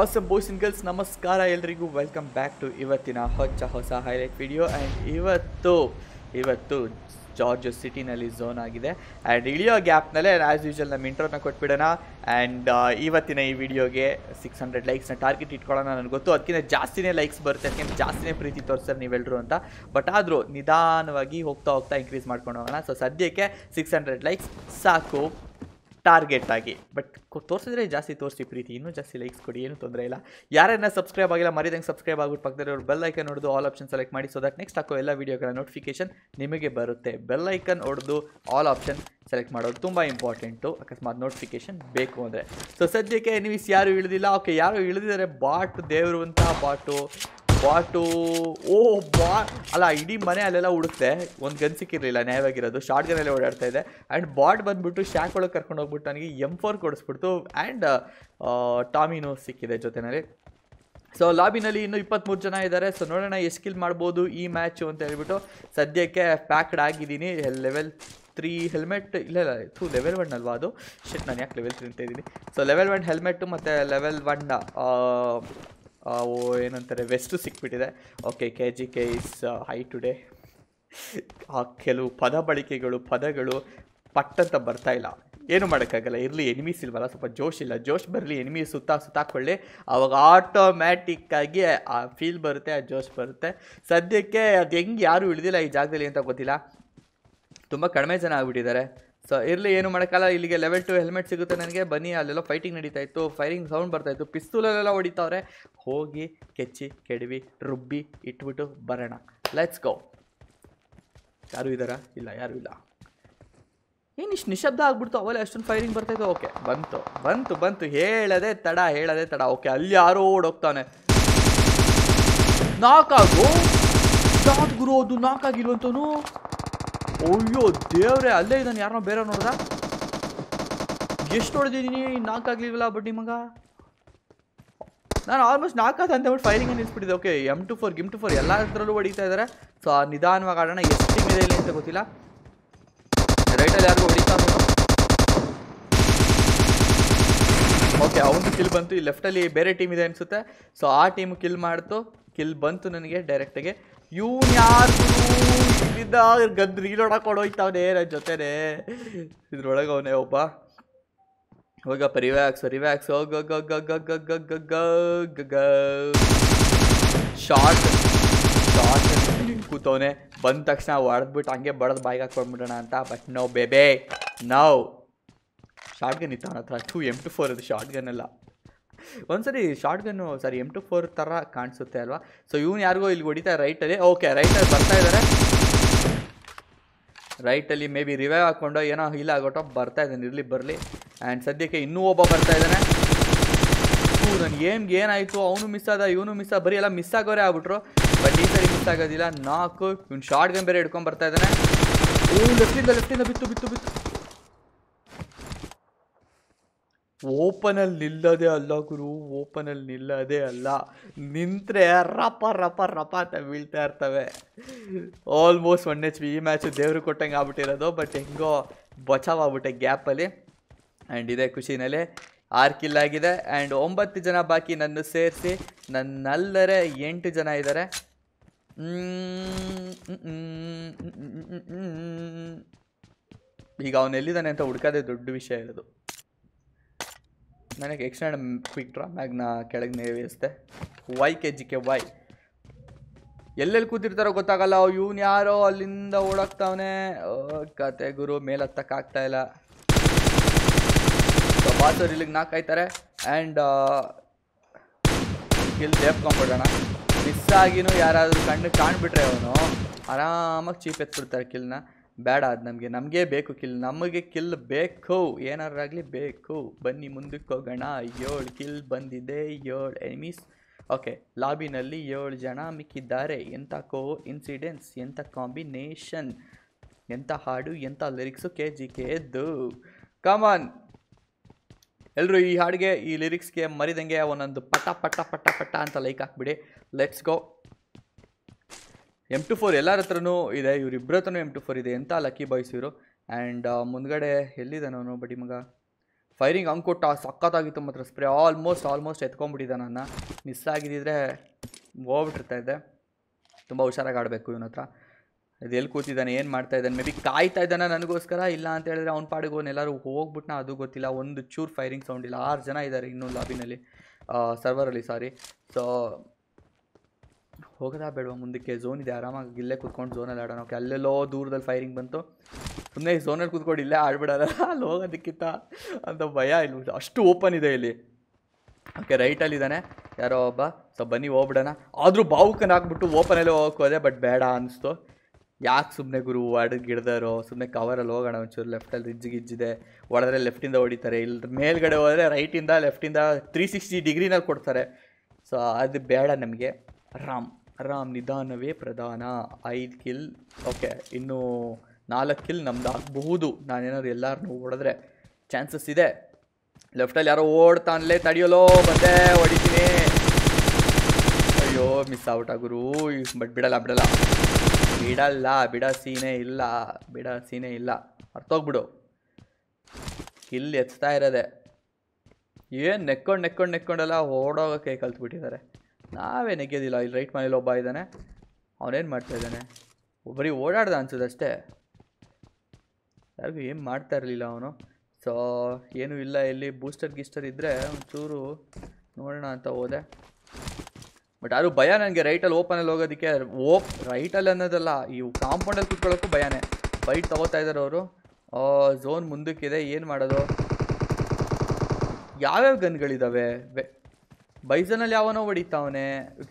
awesome boys and girls ನಮಸ್ಕಾರ ಎಲ್ರಿಗೂ welcome back to ಇವತ್ತಿನ ಹೊಚ್ಚ ಹೊಸ ಹೈಲೈಟ್ ವಿಡಿಯೋ ಆ್ಯಂಡ್ ಇವತ್ತು ಇವತ್ತು ಜಾರ್ಜ್ ಸಿಟಿನಲ್ಲಿ ಝೋನ್ ಆಗಿದೆ ಆ್ಯಂಡ್ ಇಳಿಯೋ ಗ್ಯಾಪ್ನಲ್ಲೇ ಆ್ಯಸ್ ಯೂಶಲ್ ನಮ್ಮ ಇಂಟ್ರೋನ ಕೊಟ್ಬಿಡೋಣ ಆ್ಯಂಡ್ uh, ಇವತ್ತಿನ ಈ ವಿಡಿಯೋಗೆ ಸಿಕ್ಸ್ ಹಂಡ್ರೆಡ್ ಲೈಕ್ಸ್ನ ಟಾರ್ಗೆಟ್ ಇಟ್ಕೊಳ್ಳೋಣ ನನಗೆ ಗೊತ್ತು ಅದಕ್ಕಿಂತ ಜಾಸ್ತಿನೇ ಲೈಕ್ಸ್ ಬರುತ್ತೆ ಅದಕ್ಕಿಂತ ಜಾಸ್ತಿನೇ ಪ್ರೀತಿ ತೋರಿಸ್ತಾರೆ ನೀವೆಲ್ಲರೂ ಅಂತ ಬಟ್ ಆದರೂ ನಿಧಾನವಾಗಿ ಹೋಗ್ತಾ ಹೋಗ್ತಾ ಇನ್ಕ್ರೀಸ್ ಮಾಡ್ಕೊಂಡು ಹೋಗೋಣ ಸೊ ಸದ್ಯಕ್ಕೆ ಸಿಕ್ಸ್ ಹಂಡ್ರೆಡ್ ಲೈಕ್ಸ್ ಸಾಕು ಟಾರ್ಗೆಟ್ ಆಗಿ ಬಟ್ ತೋರಿಸಿದ್ರೆ ಜಾಸ್ತಿ ತೋರಿಸಿ ಪ್ರೀತಿ ಇನ್ನೂ ಜಾಸ್ತಿ ಲೈಕ್ಸ್ ಕೊಡಿ ಏನು ತೊಂದರೆ ಇಲ್ಲ ಯಾರನ್ನ ಸಬ್ಸ್ಕ್ರೈಬ್ ಆಗಿಲ್ಲ ಮರಿದಂಗೆ ಸಬ್ಸ್ಕ್ರೈಬ್ ಆಗ್ಬಿಟ್ಟು ಪಕ್ಕದಲ್ಲಿ ಬೆಲ್ ಐಕನ್ ಹೊಡೆದು ಆಲ್ ಆಪ್ಷನ್ ಸೆಲೆಕ್ಟ್ ಮಾಡಿ ಸೊ ದಟ್ ನೆಕ್ಸ್ಟ್ ಹಾಕೋ ಎಲ್ಲ ವೀಡಿಯೋಗಳ ನೋಟಿಫಿಕೇಶನ್ ನಿಮಗೆ ಬರುತ್ತೆ ಬೆಲ್ ಐಕನ್ ಹೊಡೆದು ಆಲ್ ಆಪ್ಷನ್ ಸೆಲೆಕ್ಟ್ ಮಾಡೋದು ತುಂಬ ಇಂಪಾರ್ಟೆಂಟು ಅಕಸ್ಮಾತ್ ನೋಟಿಫಿಕೇಶನ್ ಬೇಕು ಅಂದರೆ ಸೊ ಸದ್ಯಕ್ಕೆ ನೀವು ಯಾರು ಇಳಿದಿಲ್ಲ ಓಕೆ ಯಾರು ಇಳಿದಿದ್ದಾರೆ ಬಾಟ್ ದೇವರು ಅಂತ ಬಾಟು ಬಾಟು ಓ ಬಾ ಅಲ್ಲ ಇಡೀ ಮನೆ ಅಲ್ಲೆಲ್ಲ ಹುಡುಕ್ತೆ ಒಂದು ಗನ್ ಸಿಕ್ಕಿರಲಿಲ್ಲ ನ್ಯಾಯವಾಗಿರೋದು ಶಾರ್ಟ್ ಗನ್ನಲ್ಲೇ ಓಡಾಡ್ತಾ ಇದೆ ಆ್ಯಂಡ್ ಬಾಟ್ ಬಂದುಬಿಟ್ಟು ಶಾಕ್ ಒಳಗೆ ಕರ್ಕೊಂಡು ಹೋಗ್ಬಿಟ್ಟು ನನಗೆ ಎಮ್ ಫೋರ್ ಕೊಡಿಸ್ಬಿಡ್ತು ಆ್ಯಂಡ್ ಟಾಮಿನೋ ಸಿಕ್ಕಿದೆ ಜೊತೆನಲ್ಲಿ ಸೊ ಲಾಬಿನಲ್ಲಿ ಇನ್ನೂ ಇಪ್ಪತ್ತ್ಮೂರು ಜನ ಇದ್ದಾರೆ ಸೊ ನೋಡೋಣ ಎಷ್ಟು ಕಿಲ್ ಮಾಡ್ಬೋದು ಈ ಮ್ಯಾಚು ಅಂತ ಹೇಳ್ಬಿಟ್ಟು ಸದ್ಯಕ್ಕೆ ಪ್ಯಾಕ್ಡ್ ಆಗಿದ್ದೀನಿ ಲೆವೆಲ್ ತ್ರೀ ಹೆಲ್ಮೆಟ್ ಇಲ್ಲ ಇಲ್ಲ ಥೂ ಲೆವೆಲ್ ಒನ್ ಅಲ್ವಾ ಅದು ಶಿಟ್ ನಾನು ಯಾಕೆ ಲೆವೆಲ್ ತ್ರೀ ಅಂತ ಇದ್ದೀನಿ ಸೊ ಲೆವೆಲ್ ಒನ್ ಹೆಲ್ಮೆಟ್ಟು ಮತ್ತು ಲೆವೆಲ್ ಒನ್ ಏನಂತಾರೆ ವೆಸ್ಟು ಸಿಕ್ಬಿಟ್ಟಿದೆ okay K G K is high today ಆ ಕೆಲವು ಪದ ಬಳಕೆಗಳು ಪದಗಳು ಪಟ್ಟಂತ ಬರ್ತಾ ಇಲ್ಲ ಏನು ಮಾಡೋಕ್ಕಾಗಲ್ಲ ಇರಲಿ ಎನಿಮೀಸ್ ಇಲ್ವಲ್ಲ ಸ್ವಲ್ಪ ಜೋಶ್ ಇಲ್ಲ ಜೋಶ್ ಬರಲಿ ಎನಿಮಿ ಸುತ್ತ ಸುತ್ತಾಕೊಳ್ಳಿ ಆವಾಗ ಆಟೋಮ್ಯಾಟಿಕ್ಕಾಗಿ ಆ ಫೀಲ್ ಬರುತ್ತೆ ಆ ಜೋಶ್ ಬರುತ್ತೆ ಸದ್ಯಕ್ಕೆ ಅದು ಹೆಂಗೆ ಯಾರೂ ಇಳಿದಿಲ್ಲ ಈ ಜಾಗದಲ್ಲಿ ಅಂತ ಗೊತ್ತಿಲ್ಲ ತುಂಬ ಕಡಿಮೆ ಜನ ಆಗಿಬಿಟ್ಟಿದ್ದಾರೆ ಸೊ ಇರಲಿ ಏನು ಮಾಡೋಕ್ಕಲ್ಲ ಇಲ್ಲಿಗೆ ಲೆವೆಲ್ ಟು ಹೆಲ್ಮೆಟ್ ಸಿಗುತ್ತೆ ನನಗೆ ಬನ್ನಿ ಅಲ್ಲೆಲ್ಲ ಫೈಟಿಂಗ್ ನಡೀತಾ ಇತ್ತು ಫೈರಿಂಗ್ ಸೌಂಡ್ ಬರ್ತಾ ಇತ್ತು ಪಿಸ್ತೂಲಲ್ಲೆಲ್ಲ ಹೊಡಿತಾವ್ರೆ ಹೋಗಿ ಕೆಚ್ಚಿ ಕೆಡವಿ ರುಬ್ಬಿ ಇಟ್ಬಿಟ್ಟು ಬರೋಣ ಲೆಟ್ಸ್ ಗೋ ಯಾರು ಇದ್ದಾರಾ ಇಲ್ಲ ಯಾರೂ ಇಲ್ಲ ಏನು ಇಷ್ಟು ನಿಶಬ್ದ ಆಗ್ಬಿಡ್ತು ಅವಲ್ಲ ಅಷ್ಟೊಂದು ಫೈರಿಂಗ್ ಬರ್ತಾಯಿತ್ತು ಓಕೆ ಬಂತು ಬಂತು ಬಂತು ಹೇಳದೆ ತಡ ಹೇಳದೆ ತಡ ಓಕೆ ಅಲ್ಲಿ ಯಾರೋ ಓಡೋಗ್ತಾನೆ ನಾಕಾಗು ಗುರು ಅದು ನಾಕಾಗಿಲ್ವಂತನು ಅಯ್ಯೋ ದೇವ್ರೆ ಅಲ್ಲೇ ಇದ್ದಾನೆ ಯಾರನ್ನೋ ಬೇರೆ ನೋಡ್ದ ಎಷ್ಟು ಹೊಡೆದಿದ್ದೀನಿ ನಾಲ್ಕಾಗ್ಲಿಲ್ವಲ್ಲ ಬಟ್ ನಿಮಗ ನಾನು ಆಲ್ಮೋಸ್ಟ್ ನಾಲ್ಕಾದ ಅಂತ ಹೇಳಿ ಫೈರಿಂಗ್ ನಿಲ್ಸ್ಬಿಟ್ಟಿದೆ ಓಕೆ ಎಮ್ ಟು ಫೋರ್ ಗಿಮ್ ಟು ಫೋರ್ ಎಲ್ಲ ಹತ್ರಲ್ಲೂ ಹೊಡಿತಾ ಇದ್ದಾರೆ ಸೊ ಆ ನಿಧಾನವಾಗಿ ಆಡೋಣ ಎಷ್ಟು ಟೀಮ್ ಇದೆ ಇಲ್ಲ ಅಂತ ಗೊತ್ತಿಲ್ಲ ರೈಟಲ್ಲಿ ಯಾರಿಗೂ ಹೊಡಿತಾ ಓಕೆ ಅವನು ಕಿಲ್ ಬಂತು ಈ ಲೆಫ್ಟಲ್ಲಿ ಬೇರೆ ಟೀಮ್ ಇದೆ ಅನಿಸುತ್ತೆ ಸೊ ಆ ಟೀಮ್ ಕಿಲ್ ಮಾಡ್ತು ಕಿಲ್ ಬಂತು ನನಗೆ ಡೈರೆಕ್ಟಾಗಿ ಇವನು ಯಾರು ಇಲ್ಲಿಂದ ಗನ್ ಜೊತೆನೇ ಹಾಕೊಂಡು ಹೋಯ್ತಾವನೆ ನನ್ನ ಜೊತೆನೆ ಇದ್ರೊಳಗೆ ಅವನೇ ಒಬ್ಬ ಹೋಗ ರಿವ್ಯಾಕ್ಸ್ ರಿವ್ಯಾಕ್ಸ್ ಶಾರ್ಟ್ ಶಾರ್ಟ್ ಕೂತವನೆ ಬಂದ ತಕ್ಷಣ ಹೊಡೆದ್ಬಿಟ್ಟು ಹಂಗೆ ಬಡದ್ ಬಾಯಿಗೆ ಹಾಕೊಂಡ್ಬಿಡೋಣ ಅಂತ but no baby now shotgun ಇತ್ತು ಹತ್ರ ಟೂ ಎಮ್ ಟು ಫೋರ್ ಅದು ಶಾರ್ಟ್ ಗನ್ ಅಲ್ಲ ಒಂದ್ಸರಿ shotgun sorry M two four ಥರ ಕಾಣಿಸುತ್ತೆ ಅಲ್ವಾ ಸೊ ಇವ್ನು ಯಾರಿಗೋ ಇಲ್ಲಿ ಹೊಡಿತಾ ರೈಟಲ್ಲಿ ಓಕೆ ರೈಟಲ್ಲಿ ಬರ್ತಾ ಇದ್ದಾರೆ ರೈಟಲ್ಲಿ ಮೇ ಬಿ ರಿವೈವ್ ಹಾಕ್ಕೊಂಡು ಏನೋ ಹೀಲ್ ಆಗೋಟೋ ಬರ್ತಾ ಇದ್ದಾನೆ ಇರಲಿ ಬರಲಿ ಆ್ಯಂಡ್ ಸದ್ಯಕ್ಕೆ ಇನ್ನೂ ಒಬ್ಬ ಬರ್ತಾ ಇದ್ದಾನೆ ನನ್ನ ಗೇಮ್ಗೆ ಏನಾಯಿತು ಅವನು ಮಿಸ್ ಆದ ಇವನು ಮಿಸ್ ಆದ ಬರೀ ಎಲ್ಲ ಮಿಸ್ ಆಗೋರೇ ಆಗ್ಬಿಟ್ರು ಬಟ್ ಈ ಸರಿ ಮಿಸ್ ಆಗೋದಿಲ್ಲ ನಾಲ್ಕು ಇವ್ನು ಶಾರ್ಟ್ ಗನ್ ಬೇರೆ ಇಡ್ಕೊಂಡು ಬರ್ತಾ ಇದ್ದಾನೆ ಓ ಲೆಫ್ಟಿಂದ ಲೆಫ್ಟಿಂದ ಬಿತ್ತು ಬಿತ್ತು ಬಿತ್ತು ಓಪನಲ್ಲಿ ನಿಲ್ಲೋದೇ ಅಲ್ಲ ಗುರು ಓಪನಲ್ಲಿ ನಿಲ್ಲೋದೇ ಅಲ್ಲ ನಿಂತರೆ ರಪ ರಪ ರಪ ಅಂತ ಬೀಳ್ತಾ ಇರ್ತವೆ ಆಲ್ಮೋಸ್ಟ್ ಒನ್ ಎಚ್ ಪಿ ಈ ಮ್ಯಾಚು ದೇವ್ರಿಗೆ ಕೊಟ್ಟಂಗೆ ಆಗ್ಬಿಟ್ಟಿರೋದು ಬಟ್ ಹೆಂಗೋ ಬಚಾವ್ ಆಗ್ಬಿಟ್ಟೆ ಗ್ಯಾಪಲ್ಲಿ ಆ್ಯಂಡ್ ಇದೇ ಖುಷಿನಲ್ಲಿ ಆರು ಕಿಲ್ ಆಗಿದೆ ಆ್ಯಂಡ್ ಒಂಬತ್ತು ಜನ ಬಾಕಿ ನನ್ನ ಸೇರಿಸಿ ನನ್ನಲ್ಲರೆ ಎಂಟು ಜನ ಇದ್ದಾರೆ ಈಗ ಅವನೆಲ್ಲಿದ್ದಾನೆ ಎಲ್ಲಿದ್ದಾನೆ ಅಂತ ಹುಡ್ಕೋದೇ ದೊಡ್ಡ ವಿಷಯ ಇರೋದು ನನಗೆ ಎಕ್ಸ್ಟ್ರಾ ಕ್ವಿಕ್ ಡ್ರಾ ಮ್ಯಾಗ್ನ ಕೆಳಗೆ ನೆರವೇರಿಸ್ದೆ why K G K why ಎಲ್ಲೆಲ್ಲಿ ಕೂತಿರ್ತಾರೋ ಗೊತ್ತಾಗಲ್ಲ ಇವ್ನು ಯಾರೋ ಅಲ್ಲಿಂದ ಓಡಾಕ್ತಾವನೆ ಕತೆ ಗುರು ಮೇಲೆ ಆಗ್ತಾ ಇಲ್ಲ ಬಾಸರ್ ಇಲ್ಲಿಗೆ ನಾಲ್ಕು ಆಯ್ತಾರೆ ಆ್ಯಂಡ್ ಇಲ್ಲಿ ದೇಪ್ ಮಿಸ್ ಆಗಿನೂ ಯಾರಾದರೂ ಕಣ್ಣು ಕಾಣ್ಬಿಟ್ರೆ ಅವನು ಆರಾಮಾಗಿ ಚೀಪ್ ಎತ್ಬಿಡ್ತಾರೆ ಕಿಲ್ನ ಬೇಡ ಅದು ನಮಗೆ ನಮಗೆ ಬೇಕು ಕಿಲ್ ನಮಗೆ ಕಿಲ್ ಬೇಕು ಏನಾರಾಗಲಿ ಬೇಕು ಬನ್ನಿ ಮುಂದಕ್ಕೆ ಹೋಗೋಣ ಏಳು ಕಿಲ್ ಬಂದಿದೆ ಏಳು ಎನಿಮೀಸ್ ಓಕೆ ಲಾಬಿನಲ್ಲಿ ಏಳು ಜನ ಮಿಕ್ಕಿದ್ದಾರೆ ಎಂಥ ಕೋ ಇನ್ಸಿಡೆನ್ಸ್ ಎಂಥ ಕಾಂಬಿನೇಷನ್ ಎಂಥ ಹಾಡು ಎಂಥ ಲಿರಿಕ್ಸು ಕೆ ಜಿ ಎದ್ದು ಕಾಮನ್ ಎಲ್ಲರೂ ಈ ಹಾಡಿಗೆ ಈ ಲಿರಿಕ್ಸ್ಗೆ ಮರಿದಂಗೆ ಒಂದೊಂದು ಪಟ ಪಟ ಪಟ ಪಟ ಅಂತ ಲೈಕ್ ಹಾಕ್ಬಿಡಿ let's go M two four ಎಲ್ಲರ ಹತ್ರನೂ ಇದೆ ಇವರಿಬ್ಬರ ಹತ್ರನೂ ಎಮ್ ಟು ಫೋರ್ ಇದೆ ಅಂತ ಲಕ್ಕಿ ಬಾಯ್ಸ್ ಇವರು ಆ್ಯಂಡ್ ಮುಂದ್ಗಡೆ ಎಲ್ಲಿದ್ದಾನೆ ಅವನು ಬಟ್ ಮಗ ಫೈರಿಂಗ್ ಹಂಗೆ ಕೊಟ್ಟು ಸಕ್ಕತ್ತಾಗಿತ್ತು ಮಾತ್ರ ಸ್ಪ್ರೇ ಆಲ್ಮೋಸ್ಟ್ ಆಲ್ಮೋಸ್ಟ್ ಎತ್ಕೊಂಡ್ಬಿಟ್ಟಿದ್ದೆ ನನ್ನ ಮಿಸ್ ಆಗಿದ್ದರೆ ಹೋಗ್ಬಿಟ್ಟಿರ್ತಾ ಇದ್ದೆ ತುಂಬ ಹುಷಾರಾಗಿ ಆಡಬೇಕು ಇವನ ಹತ್ರ ಇದು ಎಲ್ಲಿ ಕೂತಿದ್ದಾನೆ ಏನು ಮಾಡ್ತಾ ಇದ್ದಾನೆ ಮೇ ಬಿ ಕಾಯ್ತಾ ಇದ್ದಾನೆ ನನಗೋಸ್ಕರ ಇಲ್ಲ ಅಂತ ಹೇಳಿದ್ರೆ ಅವ್ನ ಪಾಡಿಗೆ ಎಲ್ಲರೂ ಹೋಗ್ಬಿಟ್ನ ಅದು ಗೊತ್ತಿಲ್ಲ ಒಂದು ಚೂರು ಫೈರಿಂಗ್ ಸೌಂಡ್ ಇಲ್ಲ ಆರು ಜನ ಇದ್ದಾರೆ ಇನ್ನೂ ಲಾಬಿನಲ್ಲಿ ಸರ್ವರಲ್ಲಿ ಸಾರಿ ಸೊ ಹೋಗೋದಾ ಬೇಡವಾ ಮುಂದಕ್ಕೆ ಝೋನ್ ಇದೆ ಆರಾಮಾಗಿ ಇಲ್ಲೇ ಕೂತ್ಕೊಂಡು ಝೋನಲ್ಲಿ ಆಡೋಣ ಓಕೆ ಅಲ್ಲೆಲ್ಲೋ ದೂರದಲ್ಲಿ ಫೈರಿಂಗ್ ಬಂತು ಸುಮ್ಮನೆ ಝೋನಲ್ಲಿ ಕೂತ್ಕೊಂಡು ಇಲ್ಲೇ ಆಡ್ಬಿಡಲ್ಲ ಅಲ್ಲಿ ಹೋಗೋದಕ್ಕಿಂತ ಅಂತ ಭಯ ಇಲ್ಲಿ ಅಷ್ಟು ಓಪನ್ ಇದೆ ಇಲ್ಲಿ ಓಕೆ ರೈಟಲ್ಲಿದ್ದಾನೆ ಯಾರೋ ಒಬ್ಬ ಸೊ ಬನ್ನಿ ಹೋಗ್ಬಿಡೋಣ ಆದರೂ ಬಾವುಕನ್ನು ಹಾಕ್ಬಿಟ್ಟು ಓಪನಲ್ಲಿ ಹೋಗೋದೆ ಬಟ್ ಬೇಡ ಅನ್ನಿಸ್ತು ಯಾಕೆ ಸುಮ್ಮನೆ ಗುರು ಅಡಿಗೆ ಗಿಡದಾರೋ ಸುಮ್ಮನೆ ಕವರಲ್ಲಿ ಹೋಗೋಣ ಒಂಚೂರು ಲೆಫ್ಟಲ್ಲಿ ರಿಜ್ ಗಿಜ್ಜಿದೆ ಒಳದ್ರೆ ಲೆಫ್ಟಿಂದ ಹೊಡಿತಾರೆ ಇಲ್ಲಿ ಮೇಲ್ಗಡೆ ಹೋದರೆ ರೈಟಿಂದ ಲೆಫ್ಟಿಂದ ತ್ರೀ ಸಿಕ್ಸ್ಟಿ ಡಿಗ್ರಿನಲ್ಲಿ ಕೊಡ್ತಾರೆ ಸೊ ಅದು ಬೇಡ ನಮಗೆ ರಾಮ್ ಆರಾಮ್ ನಿಧಾನವೇ ಪ್ರಧಾನ ಐದು ಕಿಲ್ ಓಕೆ ಇನ್ನೂ ನಾಲ್ಕು ಕಿಲ್ ನಮ್ದು ಆಗಬಹುದು ನಾನೇನಾದ್ರು ಎಲ್ಲರೂ ಓಡಿದ್ರೆ ಚಾನ್ಸಸ್ ಇದೆ ಲೆಫ್ಟಲ್ಲಿ ಯಾರೋ ಓಡ್ತಾನಲೇ ತಡಿಯೋಲೋ ಮತ್ತೆ ಹೊಡಿತೀನಿ ಅಯ್ಯೋ ಮಿಸ್ ಔಟ್ ಗುರು ಬಟ್ ಬಿಡಲ್ಲ ಬಿಡಲ್ಲ ಬಿಡಲ್ಲ ಬಿಡ ಸೀನೇ ಇಲ್ಲ ಬಿಡ ಸೀನೇ ಇಲ್ಲ ಅರ್ಥೋಗ್ಬಿಡು ಕಿಲ್ ಎತ್ತಾ ಇರೋದೆ ಏನು ನೆಕ್ಕೊಂಡು ನೆಕ್ಕೊಂಡು ನೆಕ್ಕೊಂಡೆಲ್ಲ ಕಲ್ತು ಕಲ್ತ್ಬಿಟ್ಟಿದ್ದಾರೆ ನಾವೇ ನೆಗ್ಯೋದಿಲ್ಲ ಇಲ್ಲಿ ರೈಟ್ ಮನೇಲಿ ಒಬ್ಬ ಇದ್ದಾನೆ ಅವನೇನು ಇದ್ದಾನೆ ಒಬ್ಬರಿಗೆ ಓಡಾಡ್ದ ಅನ್ಸೋದು ಅಷ್ಟೇ ಯಾರಿಗೂ ಏನು ಮಾಡ್ತಾ ಇರಲಿಲ್ಲ ಅವನು ಸೊ ಏನೂ ಇಲ್ಲ ಇಲ್ಲಿ ಬೂಸ್ಟರ್ ಗಿಸ್ಟರ್ ಇದ್ದರೆ ಒಂಚೂರು ನೋಡೋಣ ಅಂತ ಹೋದೆ ಬಟ್ ಯಾರು ಭಯ ನನಗೆ ರೈಟಲ್ಲಿ ಓಪನಲ್ಲಿ ಹೋಗೋದಕ್ಕೆ ಓಪ್ ರೈಟಲ್ಲಿ ಅನ್ನೋದಲ್ಲ ಈ ಕಾಂಪೌಂಡಲ್ಲಿ ಕುತ್ಕೊಳ್ಳೋಕ್ಕೂ ಭಯನೇ ಬೈಟ್ ತಗೋತಾ ಇದ್ದಾರೆ ಅವರು ಝೋನ್ ಮುಂದಕ್ಕಿದೆ ಏನು ಮಾಡೋದು ಯಾವ್ಯಾವ ಗನ್ಗಳಿದ್ದಾವೆ ಬೈಸನಲ್ಲಿ ಯಾವನೋ ಹೊಡಿತಾವನೆ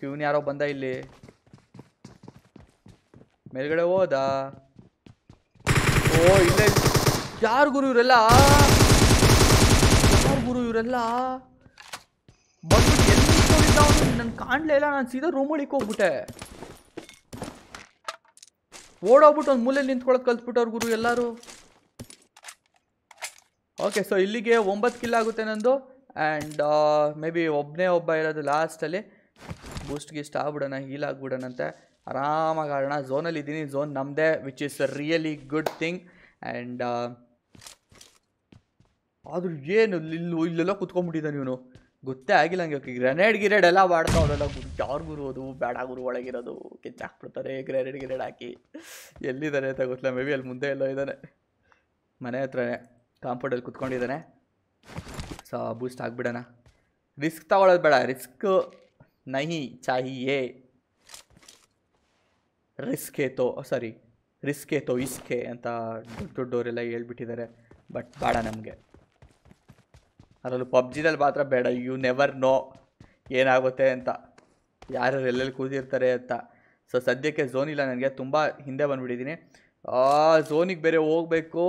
ಇವನು ಯಾರೋ ಬಂದ ಇಲ್ಲಿ ಮೇಲ್ಗಡೆ ಹೋದ ಓ ಇಲ್ಲ ಯಾರು ಗುರು ಇವರೆಲ್ಲ ಯಾರು ಗುರು ಇವರೆಲ್ಲ ಬಂದು ಎಲ್ಲಿ ನಾನು ಕಾಣ್ಲೇ ಇಲ್ಲ ನಾನು ಸೀದಾ ರೂಮ್ ಒಳಿಕ್ ಹೋಗ್ಬಿಟ್ಟೆ ಓಡೋಗ್ಬಿಟ್ಟು ಒಂದು ಮೂಲೆಯಲ್ಲಿ ನಿಂತ್ಕೊಳ್ಳೋದು ಕಲ್ತ್ಬಿಟ್ಟವ್ರು ಗುರು ಎಲ್ಲರೂ ಓಕೆ ಸೊ ಇಲ್ಲಿಗೆ ಒಂಬತ್ತು ಕಿಲ್ ಆಗುತ್ತೆ ನಂದು ಆ್ಯಂಡ್ ಮೇ ಬಿ ಒಬ್ಬನೇ ಒಬ್ಬ ಇರೋದು ಲಾಸ್ಟಲ್ಲಿ ಬೂಸ್ಟ್ ಗೀಸ್ಟ್ ಆಗ್ಬಿಡೋಣ ಹೀಲ್ ಆಗ್ಬಿಡೋಣಂತೆ ಆರಾಮಾಗಿ ಆಡೋಣ ಝೋನಲ್ಲಿ ಇದ್ದೀನಿ ಝೋನ್ ನಮ್ಮದೇ which is a really good thing and ಆದರೂ ಏನು ಇಲ್ಲಿ ಇಲ್ಲೆಲ್ಲ ಕುತ್ಕೊಂಡ್ಬಿಟ್ಟಿದ್ದಾನೆ ಇವನು ಗೊತ್ತೇ ಆಗಿಲ್ಲ ಹಂಗೆ ಗ್ರೆನೇಡ್ ಗಿರೇಡ್ ಎಲ್ಲ ಬಾಡ್ತಾ ಅವರೆಲ್ಲ ಯಾರು ಅದು ಬೇಡ ಗುರು ಒಳಗಿರೋದು ಹಾಕ್ಬಿಡ್ತಾರೆ ಗ್ರೆನೇಡ್ ಗಿರೇಡ್ ಹಾಕಿ ಎಲ್ಲಿದ್ದಾರೆ ಅಂತ ಗೊತ್ತಿಲ್ಲ ಮೇ ಬಿ ಅಲ್ಲಿ ಮುಂದೆ ಎಲ್ಲೋ ಇದ್ದಾನೆ ಮನೆ ಹತ್ರನೇ ಕಾಂಪೌಂಡಲ್ಲಿ ಕುತ್ಕೊಂಡಿದ್ದಾನೆ ಸೊ ಬೂಸ್ಟ್ ಆಗಿಬಿಡೋಣ ರಿಸ್ಕ್ ತಗೊಳ್ಳೋದು ಬೇಡ ರಿಸ್ಕ್ ನಹಿ ಏ ರಿಸ್ಕ್ ಏತೋ ಸಾರಿ ರಿಸ್ಕ್ ಏತೋ ಇಸ್ಕೆ ಅಂತ ದೊಡ್ಡ ದೊಡ್ಡವರೆಲ್ಲ ಹೇಳ್ಬಿಟ್ಟಿದ್ದಾರೆ ಬಟ್ ಬೇಡ ನಮಗೆ ಅದರಲ್ಲೂ ಪಬ್ಜಿನಲ್ಲಿ ಮಾತ್ರ ಬೇಡ ಯು ನೆವರ್ ನೋ ಏನಾಗುತ್ತೆ ಅಂತ ಯಾರು ಎಲ್ಲೆಲ್ಲಿ ಕೂತಿರ್ತಾರೆ ಅಂತ ಸೊ ಸದ್ಯಕ್ಕೆ ಝೋನ್ ಇಲ್ಲ ನನಗೆ ತುಂಬ ಹಿಂದೆ ಬಂದುಬಿಟ್ಟಿದ್ದೀನಿ ಝೋನಿಗೆ ಬೇರೆ ಹೋಗಬೇಕು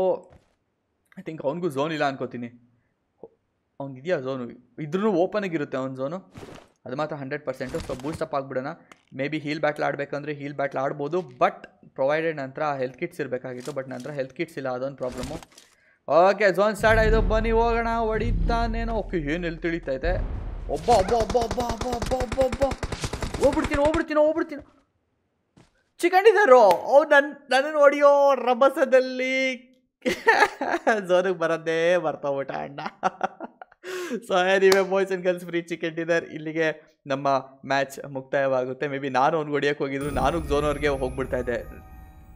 ಐ ಥಿಂಕ್ ಅವನಿಗೂ ಝೋನ್ ಇಲ್ಲ ಅನ್ಕೋತೀನಿ ಅವ್ನಿದೆಯಾ ಝೋನು ಇದ್ರೂ ಓಪನಾಗಿರುತ್ತೆ ಅವ್ನ ಝೋನು ಅದು ಮಾತ್ರ ಹಂಡ್ರೆಡ್ ಪರ್ಸೆಂಟು ಸೊ ಅಪ್ ಆಗಿಬಿಡೋಣ ಮೇ ಬಿ ಹೀಲ್ ಬ್ಯಾಟ್ಲ್ ಆಡಬೇಕಂದ್ರೆ ಹೀಲ್ ಬ್ಯಾಟ್ಲ್ ಆಡ್ಬೋದು ಬಟ್ ಪ್ರೊವೈಡೆಡ್ ನಂತರ ಹೆಲ್ತ್ ಕಿಟ್ಸ್ ಇರಬೇಕಾಗಿತ್ತು ಬಟ್ ನಂತರ ಹೆಲ್ತ್ ಕಿಟ್ಸ್ ಇಲ್ಲ ಅದೊಂದು ಪ್ರಾಬ್ಲಮು ಓಕೆ ಝೋನ್ ಸ್ಟಾರ್ಟ್ ಆಯಿತು ಬನ್ನಿ ಹೋಗೋಣ ಹೊಡಿತಾನೇನೋ ಓಕೆ ಏನು ಎಲ್ಲಿ ತಿಳಿತೈತೆ ಒಬ್ಬ ಒಬ್ಬ ಒಬ್ಬ ಒಬ್ಬ ಒಬ್ಬ ಒಬ್ಬ ಒಬ್ಬ ಒಬ್ಬ ಹೋಗ್ಬಿಡ್ತೀನಿ ಹೋಗ್ಬಿಡ್ತೀನಿ ಹೋಗ್ಬಿಡ್ತೀನಿ ಚಿಕಂಡಿದ್ದಾರೋ ಅವು ನನ್ನ ನನ್ನನ್ನು ಹೊಡಿಯೋ ರಭಸದಲ್ಲಿ ಝೋನಿಗೆ ಬರೋದೇ ಬರ್ತಾವಟ ಅಣ್ಣ so anyway boys and girls free chicken dinner ಇಲ್ಲಿಗೆ ನಮ್ಮ ಮ್ಯಾಚ್ ಮುಕ್ತಾಯವಾಗುತ್ತೆ ಮೇ ಬಿ ನಾನು ಅವ್ನು ಹೊಡಿಯೋಕ್ಕೆ ಹೋಗಿದ್ರು ನಾನು ಝೋನವ್ರಿಗೆ ಹೋಗ್ಬಿಡ್ತಾ ಇದ್ದೆ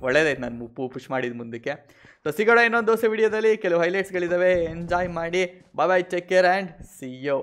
ಒಳ್ಳೇದಾಯ್ತು ನಾನು ಮುಪ್ಪು ಪುಷ್ ಮಾಡಿದ ಮುಂದಕ್ಕೆ ಸೊ ಸಿಗೋಣ ಇನ್ನೊಂದು ದೋಸೆ ವಿಡಿಯೋದಲ್ಲಿ ಕೆಲವು ಹೈಲೈಟ್ಸ್ಗಳಿದ್ದಾವೆ ಎಂಜಾಯ್ ಮಾಡಿ bye bye take care and see yo